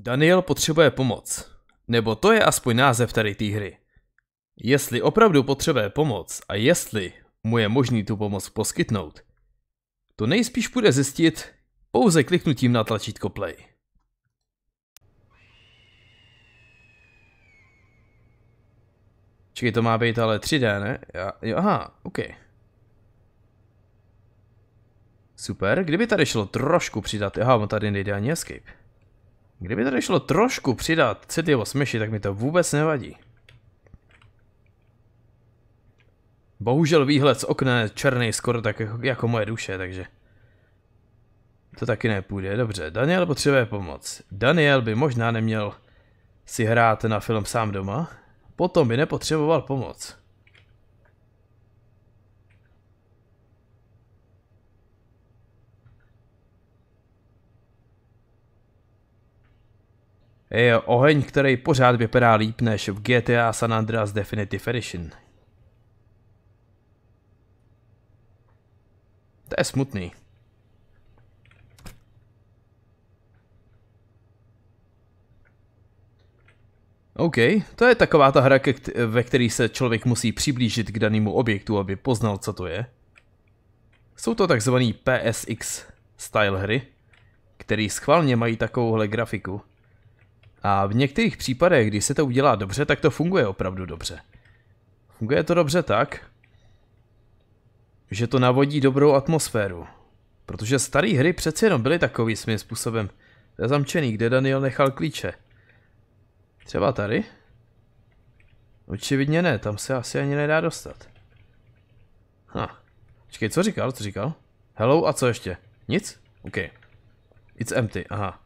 Daniel potřebuje pomoc. Nebo to je aspoň název tady té hry. Jestli opravdu potřebuje pomoc a jestli mu je možný tu pomoc poskytnout, to nejspíš bude zjistit pouze kliknutím na tlačítko play. Čekaj, to má být ale 3D, ne? Já, jo, aha, ok. Super, kdyby tady šlo trošku přidat, aha, on tady nejde ani escape. Kdyby tady šlo trošku přidat CTO smyši, tak mi to vůbec nevadí. Bohužel výhled z okna je černý skoro tak jako, jako moje duše, takže... To taky nepůjde, dobře. Daniel potřebuje pomoc. Daniel by možná neměl si hrát na film sám doma, potom by nepotřeboval pomoc. je oheň, který pořád vypadá líp než v GTA San Andreas Definitive Edition. To je smutný. OK, to je taková ta hra, ve které se člověk musí přiblížit k danému objektu, aby poznal, co to je. Jsou to takzvané PSX style hry, které schválně mají takovouhle grafiku. A v některých případech, když se to udělá dobře, tak to funguje opravdu dobře. Funguje to dobře tak, že to navodí dobrou atmosféru. Protože staré hry přeci jenom byly takový svým způsobem zamčený, kde Daniel nechal klíče. Třeba tady? Očividně ne, tam se asi ani nedá dostat. Ha. Počkej, co říkal, co říkal? Hello a co ještě? Nic? OK. It's empty, aha.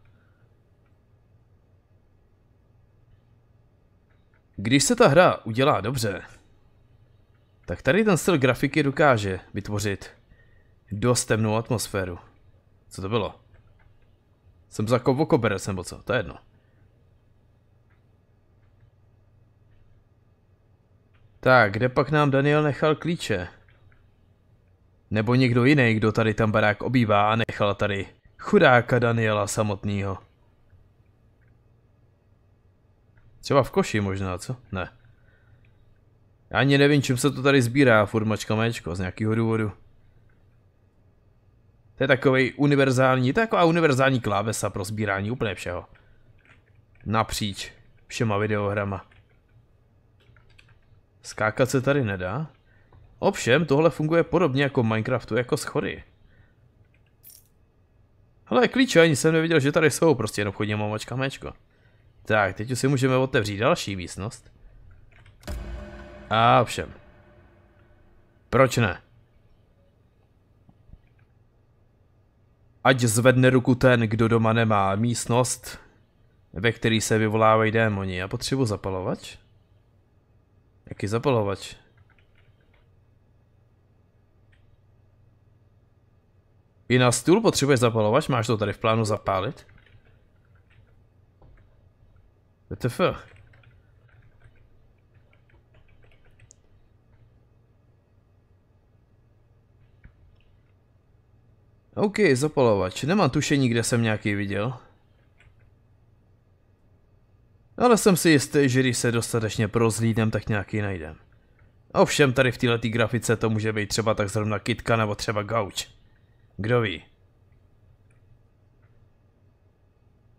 Když se ta hra udělá dobře, tak tady ten styl grafiky dokáže vytvořit dost temnou atmosféru. Co to bylo? Jsem za kovokoberec nebo co? To je jedno. Tak, kde pak nám Daniel nechal klíče? Nebo někdo jiný, kdo tady tam barák obývá a nechal tady chudáka Daniela samotného. Třeba v koši možná, co? Ne. Ani nevím, čím se to tady sbírá, furt mačka méčko, z nějakého důvodu. To je takový univerzální, to je taková univerzální klávesa pro sbírání úplně všeho. Napříč všema videohrama. Skákat se tady nedá. Ovšem, tohle funguje podobně jako v Minecraftu, jako schody. Ale klíče, ani jsem neviděl, že tady jsou, prostě jenom chodím mamačka méčko. Tak, teď už si můžeme otevřít další místnost. A ovšem. Proč ne? Ať zvedne ruku ten, kdo doma nemá místnost, ve který se vyvolávají démoni. Já potřebuji zapalovač? Jaký zapalovač? I na stůl potřebuješ zapalovač? Máš to tady v plánu zapálit? fuck? OK, zapalovač. Nemám tušení, kde jsem nějaký viděl. Ale jsem si jistý, že když se dostatečně prozlídem, tak nějaký najdem. Ovšem tady v této grafice to může být třeba tak zrovna kitka nebo třeba gauč. Kdo ví?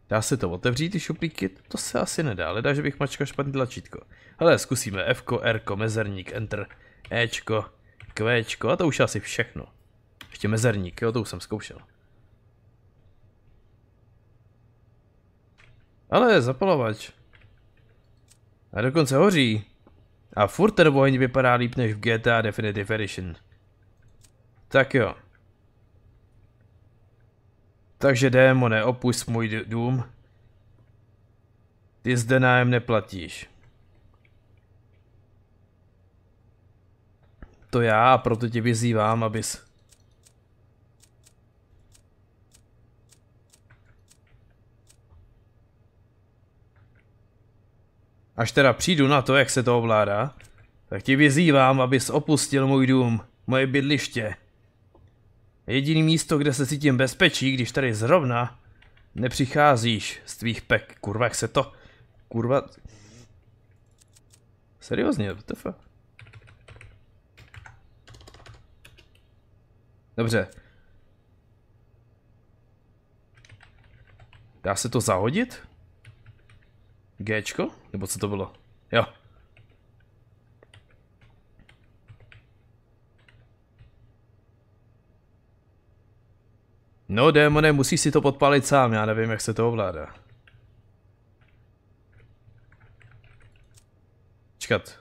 Dá se to otevřít, ty šuplíky? To se asi nedá, Ale dá, že bych mačkal špatný tlačítko. Hele, zkusíme F, R, mezerník, Enter, E, Q, a to už asi všechno. Ještě mezerník, jo, to už jsem zkoušel. Ale zapalovač. A dokonce hoří. A furt ten vypadá líp než v GTA Definitive Edition. Tak jo. Takže démone, opust můj dům. Ty zde nájem neplatíš. To já a proto tě vyzývám, abys... Až teda přijdu na to, jak se to ovládá, tak ti vyzývám, abys opustil můj dům, moje bydliště. Jediné místo, kde se cítím bezpečí, když tady zrovna nepřicházíš z tvých pek. Kurva, jak se to... Kurva... Seriózně, what the fuck? Dobře. Dá se to zahodit? Gčko? Nebo co to bylo? Jo. No, démone, musíš si to podpalit sám, já nevím, jak se to ovládá. Čekat.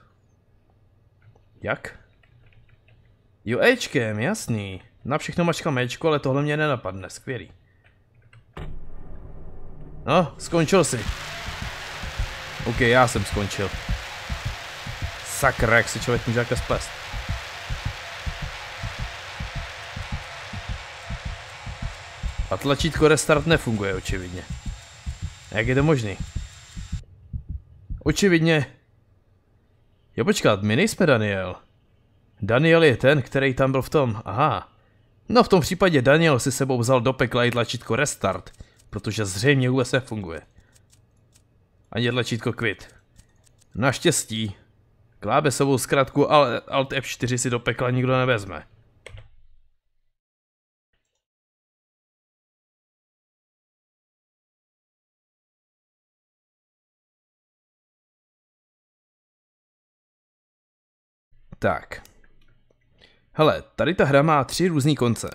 Jak? Jo, Ečkem, jasný. Na všechno mačkám Ečko, ale tohle mě nenapadne, skvělý. No, skončil si. OK, já jsem skončil. Sakra, jak se člověk může jaká splest. A tlačítko restart nefunguje očividně. Jak je to možný? Očividně... Jo počkat, my nejsme Daniel. Daniel je ten, který tam byl v tom, aha. No v tom případě Daniel si sebou vzal do pekla i tlačítko restart, protože zřejmě vůbec nefunguje. Ani tlačítko quit. Naštěstí, klávesovou zkratku Alt F4 si do pekla nikdo nevezme. Tak. Hele, tady ta hra má tři různé konce.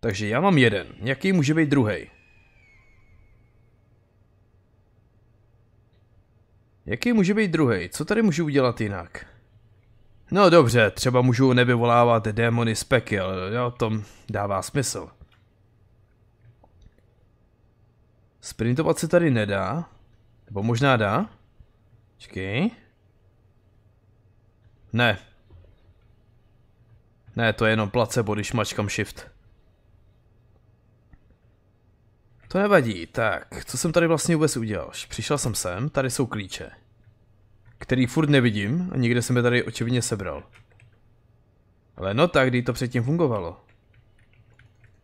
Takže já mám jeden. Jaký může být druhý? Jaký může být druhý? Co tady můžu udělat jinak? No dobře, třeba můžu nevyvolávat démony z pekel, jo, to dává smysl. Sprintovat se tady nedá. Nebo možná dá? Čekej. Ne. Ne, to je jenom placebo, když mačkám shift. To nevadí, tak, co jsem tady vlastně vůbec udělal? Přišel jsem sem, tady jsou klíče. Který furt nevidím a nikde jsem je tady očividně sebral. Ale no tak, kdy to předtím fungovalo.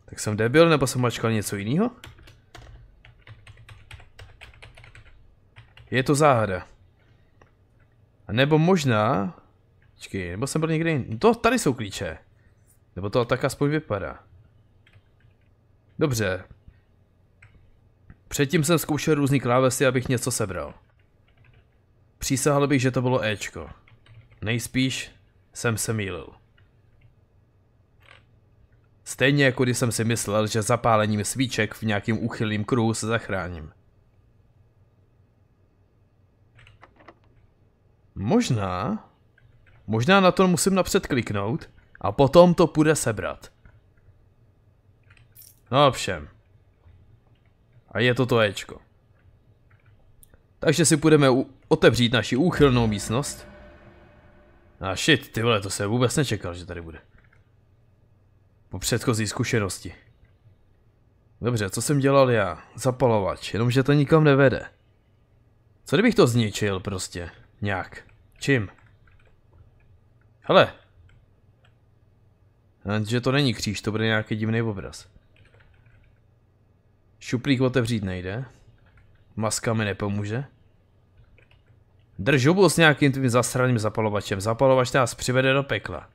Tak jsem debil, nebo jsem mačkal něco jiného? Je to záhada. A nebo možná Počkej, nebo jsem byl někde To, tady jsou klíče. Nebo to tak aspoň vypadá. Dobře. Předtím jsem zkoušel různý klávesy, abych něco sebral. Přísahal bych, že to bylo Ečko. Nejspíš jsem se mýlil. Stejně jako když jsem si myslel, že zapálením svíček v nějakým uchylným kruhu se zachráním. Možná Možná na to musím napřed kliknout a potom to půjde sebrat. No všem. A je to to Ečko. Takže si půjdeme otevřít naši úchylnou místnost. A ah, shit, ty vole, to se vůbec nečekal, že tady bude. Po předchozí zkušenosti. Dobře, co jsem dělal já? Zapalovač, jenomže to nikam nevede. Co kdybych to zničil prostě? Nějak. Čím? Hele. Že to není kříž, to bude nějaký divný obraz. Šuplík otevřít nejde. Maska mi nepomůže. Drž s nějakým tím zasraným zapalovačem. Zapalovač nás přivede do pekla.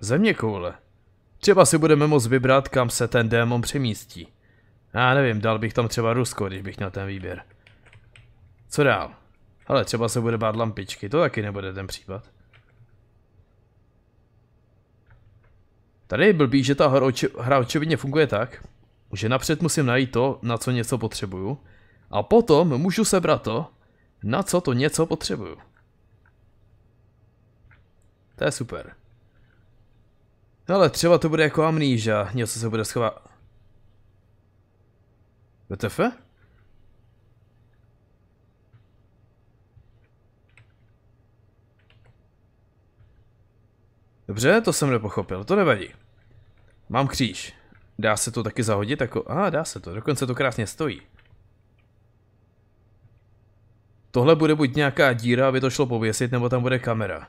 Země koule. Třeba si budeme moct vybrat, kam se ten démon přemístí. Já nevím, dal bych tam třeba Rusko, když bych měl ten výběr. Co dál? Ale třeba se bude bát lampičky, to taky nebude ten případ. Tady je blbý, že ta hra, oči, hra očividně funguje tak, že napřed musím najít to, na co něco potřebuju, a potom můžu sebrat to, na co to něco potřebuju. To je super. No ale třeba to bude jako amníža, něco se bude schovat. WTF? Dobře, to jsem nepochopil, to nevadí. Mám kříž. Dá se to taky zahodit? Jako, a ah, dá se to, dokonce to krásně stojí. Tohle bude buď nějaká díra, aby to šlo pověsit, nebo tam bude kamera.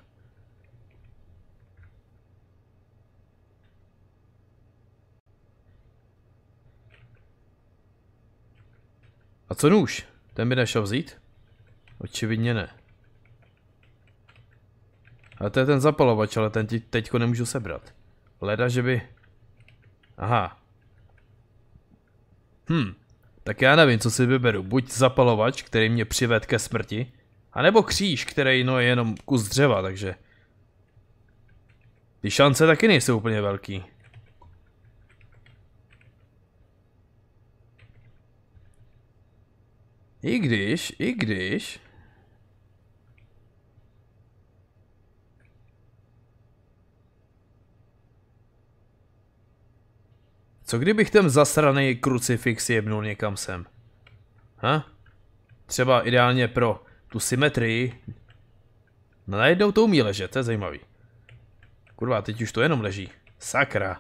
A co nůž? Ten by nešel vzít? Očividně ne. Ale to je ten zapalovač, ale ten ti teďko nemůžu sebrat. Leda, že by... Aha. Hm. Tak já nevím, co si vyberu. Buď zapalovač, který mě přived ke smrti, anebo kříž, který no je jenom kus dřeva, takže... Ty šance taky nejsou úplně velký. I když, i když... Co kdybych ten zasraný krucifix jebnul někam sem? Ha? Třeba ideálně pro tu symetrii. No najednou to umí ležet, to je zajímavý. Kurva, teď už to jenom leží. Sakra.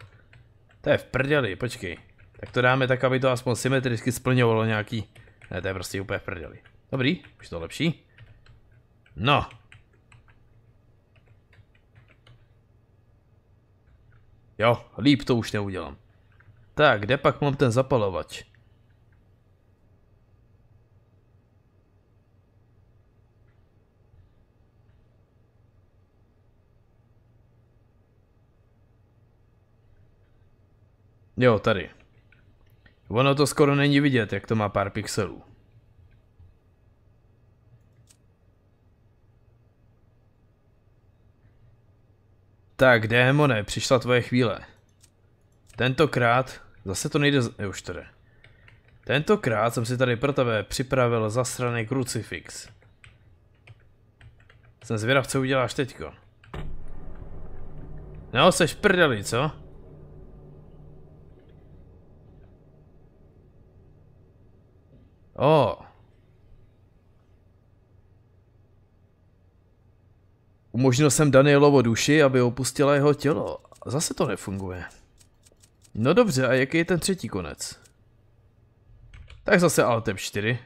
To je v prděli, počkej. Tak to dáme tak, aby to aspoň symetricky splňovalo nějaký... Ne, to je prostě úplně v prděli. Dobrý, už to lepší. No. Jo, líp to už neudělám. Tak, kde pak mám ten zapalovač? Jo, tady. Ono to skoro není vidět, jak to má pár pixelů. Tak, démone, přišla tvoje chvíle. Tentokrát, zase to nejde, je už to jde. Tentokrát jsem si tady pro tebe připravil zasraný krucifix. Jsem zvědav, co uděláš teďko. No, seš prdeli, co? O. Oh. Umožnil jsem Danielovo duši, aby opustila jeho tělo. Zase to nefunguje. No dobře, a jaký je ten třetí konec? Tak zase Altem 4.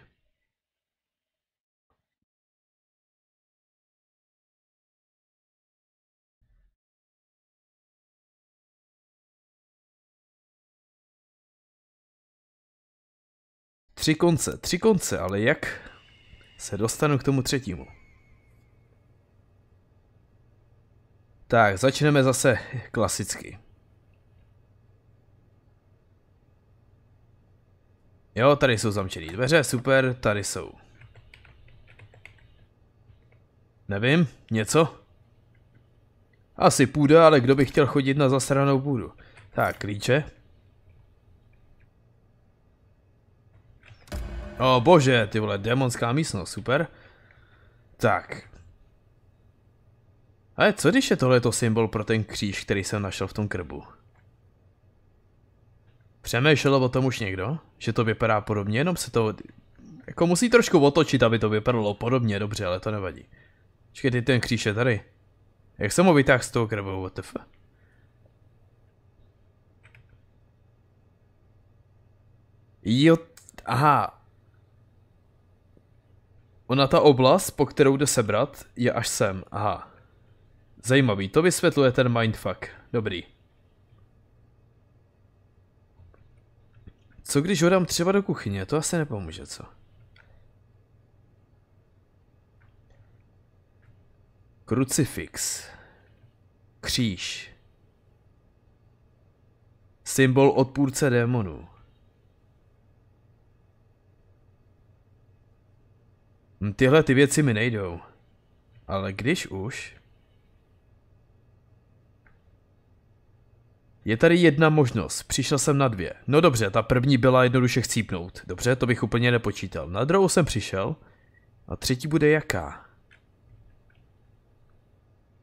Tři konce, tři konce, ale jak se dostanu k tomu třetímu? Tak, začneme zase klasicky. Jo, tady jsou zamčené dveře, super, tady jsou. Nevím, něco? Asi půjde, ale kdo by chtěl chodit na zasranou půdu? Tak, klíče. O bože, ty vole, demonská místnost, super. Tak. Ale co když je tohleto symbol pro ten kříž, který jsem našel v tom krbu? Přemýšlel o tom už někdo? Že to vypadá podobně, jenom se to... Jako musí trošku otočit, aby to vypadalo podobně, dobře, ale to nevadí. Čekaj, ty ten kříž je tady. Jak jsem ho vytáhl z toho krve, WTF? Jo, aha. Ona ta oblast, po kterou jde sebrat, je až sem, aha. Zajímavý, to vysvětluje ten mindfuck. Dobrý. Co když ho dám třeba do kuchyně? To asi nepomůže, co? Krucifix. Kříž. Symbol odpůrce démonů. Hm, tyhle ty věci mi nejdou. Ale když už... Je tady jedna možnost, přišel jsem na dvě. No dobře, ta první byla jednoduše chcípnout. Dobře, to bych úplně nepočítal. Na druhou jsem přišel. A třetí bude jaká?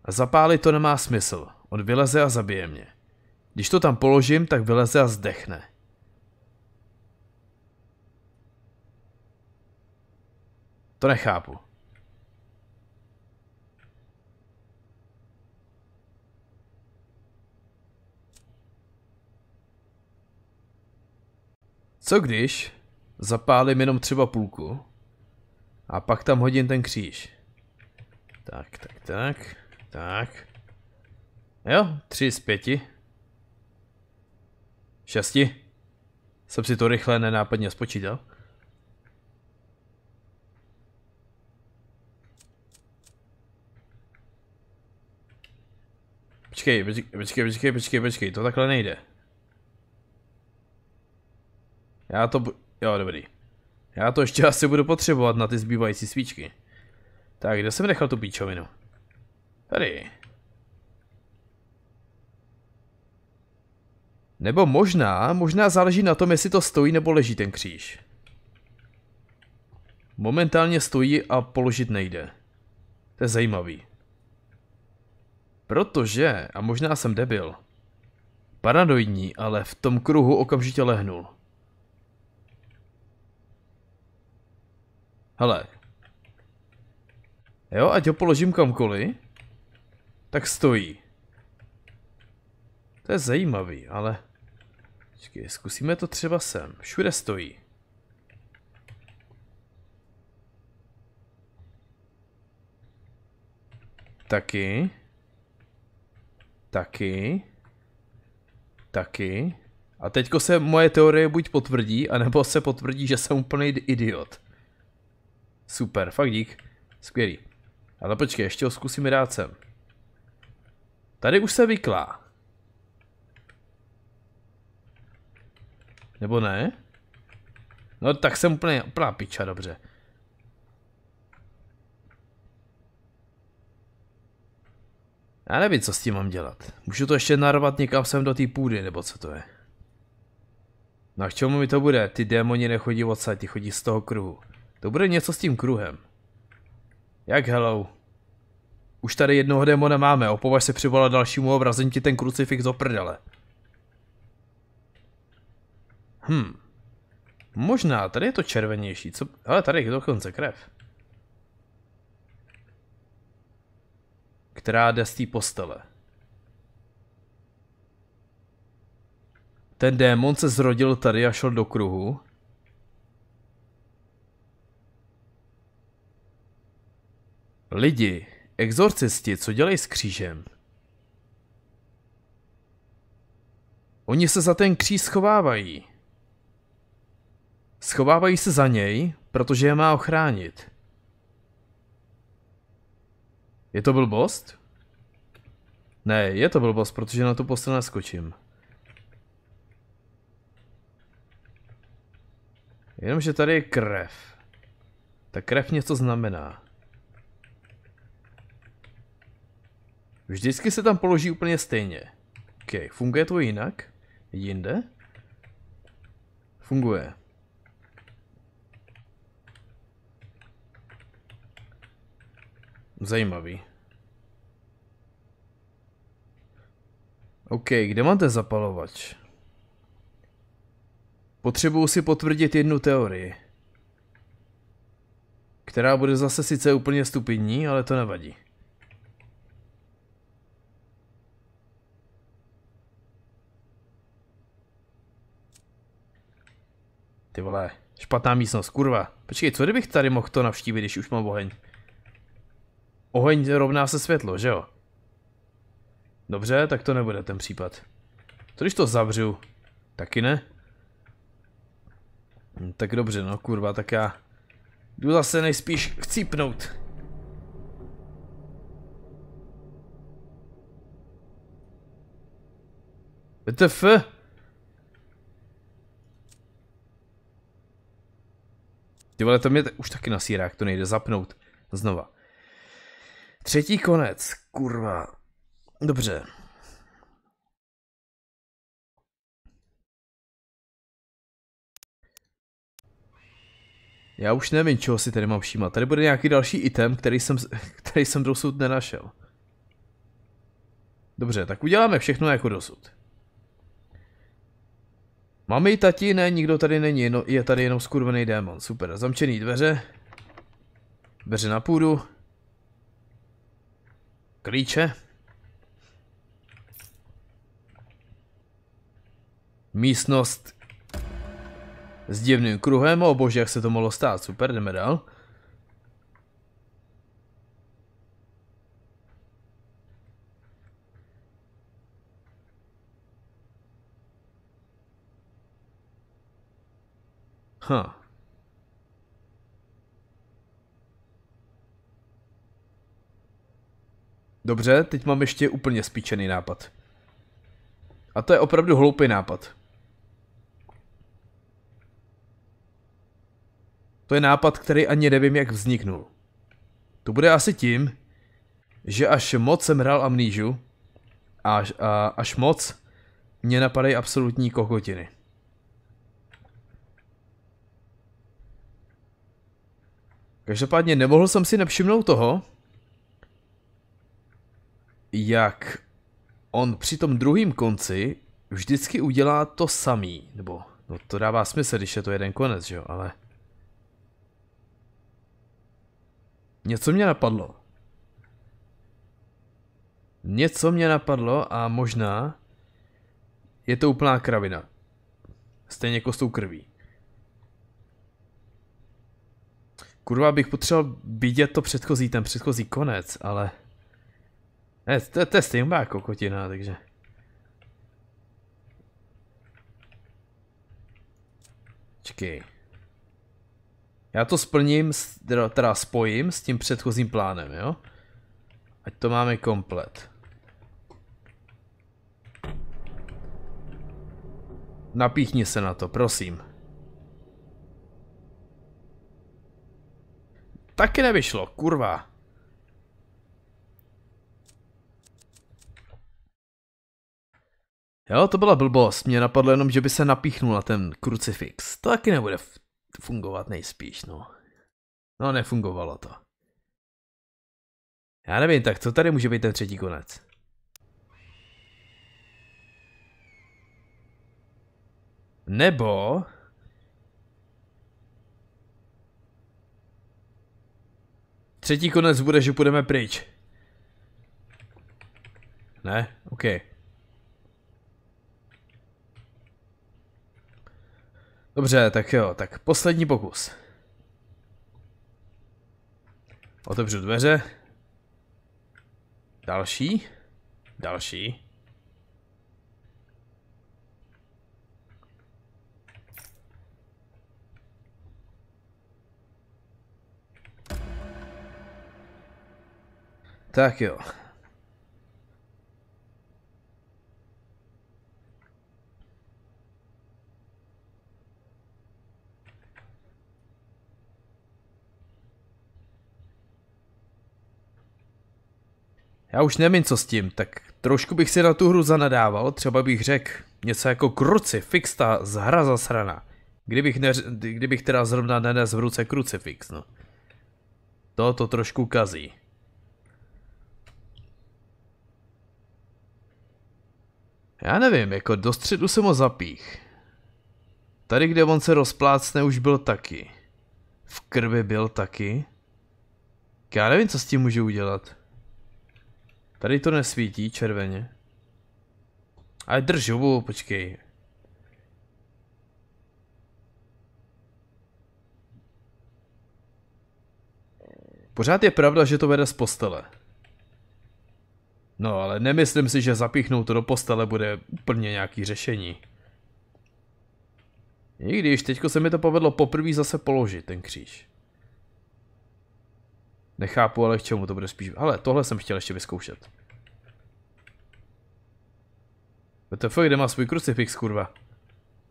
A zapálit to nemá smysl. On vyleze a zabije mě. Když to tam položím, tak vyleze a zdechne. To nechápu. Co když zapálím jenom třeba půlku a pak tam hodím ten kříž? Tak, tak, tak, tak. Jo, tři z pěti. Šesti. Jsem si to rychle nenápadně spočítal. Počkej, počkej, počkej, počkej, počkej, to takhle nejde. Já to... Jo, dobrý. Já to ještě asi budu potřebovat na ty zbývající svíčky. Tak, kde jsem nechal tu píčovinu? Tady. Nebo možná, možná záleží na tom, jestli to stojí nebo leží ten kříž. Momentálně stojí a položit nejde. To je zajímavý. Protože, a možná jsem debil, paranoidní, ale v tom kruhu okamžitě lehnul. Hele. Jo, ať ho položím kamkoliv, tak stojí. To je zajímavý, ale... Počkej, zkusíme to třeba sem. Všude stojí. Taky. Taky. Taky. A teďko se moje teorie buď potvrdí, anebo se potvrdí, že jsem úplný idiot. Super, fakt dík. Skvělý. Ale počkej, ještě ho zkusíme dát sem. Tady už se vyklá. Nebo ne? No tak jsem úplně, úplná piča, dobře. Já nevím, co s tím mám dělat. Můžu to ještě narovat někam sem do té půdy, nebo co to je. No a k čemu mi to bude? Ty démoni nechodí odsaď, ty chodí z toho kruhu. To bude něco s tím kruhem. Jak hello? Už tady jednoho demona máme, opovaž se přivolat dalšímu obrazení ti ten krucifix do prdele. Hm. Možná, tady je to červenější, co... Ale tady je dokonce krev. Která jde z té postele. Ten démon se zrodil tady a šel do kruhu. Lidi, exorcisti, co dělají s křížem? Oni se za ten kříž schovávají. Schovávají se za něj, protože je má ochránit. Je to blbost? Ne, je to blbost, protože na tu postel naskočím. Jenomže tady je krev. Ta krev něco znamená. Vždycky se tam položí úplně stejně. OK, funguje to jinak? Jinde? Funguje. Zajímavý. OK, kde máte zapalovač? Potřebuju si potvrdit jednu teorii. Která bude zase sice úplně stupidní, ale to nevadí. Ty vole, špatná místnost, kurva. Počkej, co kdybych tady mohl to navštívit, když už mám oheň? Oheň rovná se světlo, že jo? Dobře, tak to nebude ten případ. To když to zavřu, taky ne? Hm, tak dobře, no kurva, tak já jdu zase nejspíš chcípnout. WTF? Ty vole, to mě už taky nasírá, jak to nejde zapnout. Znova. Třetí konec, kurva. Dobře. Já už nevím, čeho si tady mám všímat. Tady bude nějaký další item, který jsem, který jsem dosud nenašel. Dobře, tak uděláme všechno jako dosud. Mami, tati, ne, nikdo tady není, no, je tady jenom skurvený démon, super, zamčený dveře. Dveře na půdu. Klíče. Místnost s divným kruhem, o bože, jak se to mohlo stát, super, jdeme dál. Huh. Dobře, teď mám ještě úplně spíčený nápad. A to je opravdu hloupý nápad. To je nápad, který ani nevím, jak vzniknul. To bude asi tím, že až moc jsem hrál amnížu, až, a, až moc mě napadají absolutní kokotiny. Každopádně nemohl jsem si nevšimnout toho, jak on při tom druhém konci vždycky udělá to samý, nebo no to dává smysl, když je to jeden konec, že jo, ale něco mě napadlo. Něco mě napadlo a možná je to úplná kravina. Stejně jako s tou krví. Kurva, bych potřeboval vidět to předchozí, ten předchozí konec, ale... Ne, to, to je stejná kokotina, jako takže... Čekej. Já to splním, teda, teda spojím s tím předchozím plánem, jo? Ať to máme komplet. Napíchni se na to, prosím. Taky nevyšlo, kurva. Jo, to byla blbost. Mě napadlo jenom, že by se napíchnula ten krucifix. To taky nebude fungovat nejspíš, no. No, nefungovalo to. Já nevím, tak co tady může být ten třetí konec? Nebo... Třetí konec bude, že půjdeme pryč. Ne? OK. Dobře, tak jo, tak poslední pokus. Otevřu dveře. Další. Další. Tak jo. Já už nevím, co s tím, tak trošku bych si na tu hru zanadával, třeba bych řekl něco jako krucifix, ta zhra zasrana. Kdybych, neř, kdybych teda zrovna nenes v ruce krucifix, no. To to trošku kazí. Já nevím, jako do středu jsem ho zapích. Tady, kde on se rozplácne, už byl taky. V krvi byl taky. Já nevím, co s tím můžu udělat. Tady to nesvítí červeně. Ale drž hubu, počkej. Pořád je pravda, že to vede z postele. No ale nemyslím si, že zapíchnout to do postele bude úplně nějaký řešení. I když teďko se mi to povedlo poprvé zase položit, ten kříž. Nechápu, ale k čemu to bude spíš... Ale tohle jsem chtěl ještě vyzkoušet. WTF, kde má svůj krucifix, kurva?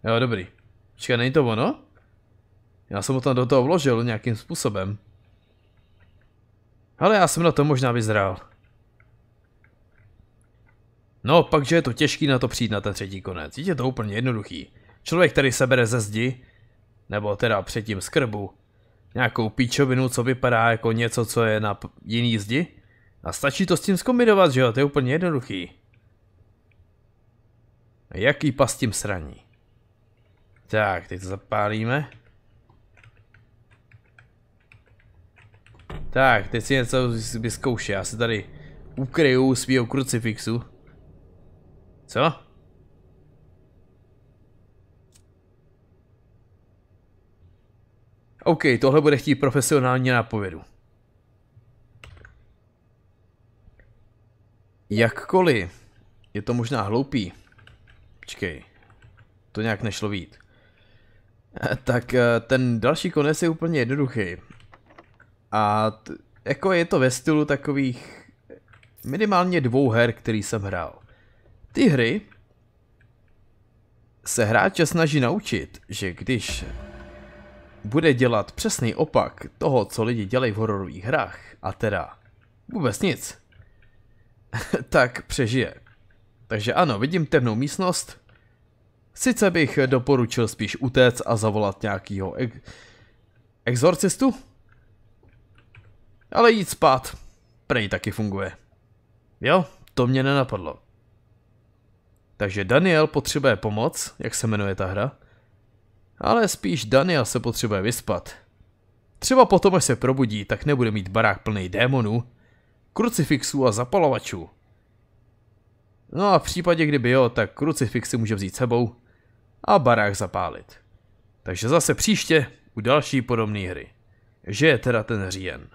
Jo, dobrý. Čekaj, není to ono? Já jsem ho tam do toho vložil nějakým způsobem. Ale já jsem na to možná vyzrál. No, že je to těžký na to přijít na ten třetí konec. Je to úplně jednoduchý. Člověk, který sebere ze zdi, nebo teda předtím z krbu, nějakou píčovinu, co vypadá jako něco, co je na jiný zdi, a stačí to s tím zkombinovat, že jo, to je úplně jednoduchý. Jaký pas tím sraní? Tak, teď to zapálíme. Tak, teď si něco vyzkouším, já si tady ukryju svého krucifixu. Co? OK, tohle bude chtít profesionální nápovědu. Jakkoliv, je to možná hloupý. Počkej, to nějak nešlo vít. Eh, tak eh, ten další konec je úplně jednoduchý. A jako je to ve stylu takových minimálně dvou her, který jsem hrál. Ty hry se hráče snaží naučit, že když bude dělat přesný opak toho, co lidi dělají v hororových hrách, a teda vůbec nic, tak přežije. Takže ano, vidím temnou místnost. Sice bych doporučil spíš utéct a zavolat nějakýho ex exorcistu, ale jít spát prej taky funguje. Jo, to mě nenapadlo. Takže Daniel potřebuje pomoc, jak se jmenuje ta hra. Ale spíš Daniel se potřebuje vyspat. Třeba potom, až se probudí, tak nebude mít barák plný démonů, krucifixů a zapalovačů. No a v případě, kdyby jo, tak krucifix si může vzít sebou a barák zapálit. Takže zase příště u další podobné hry. Že je teda ten říjen.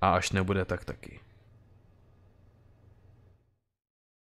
A až nebude, tak taky.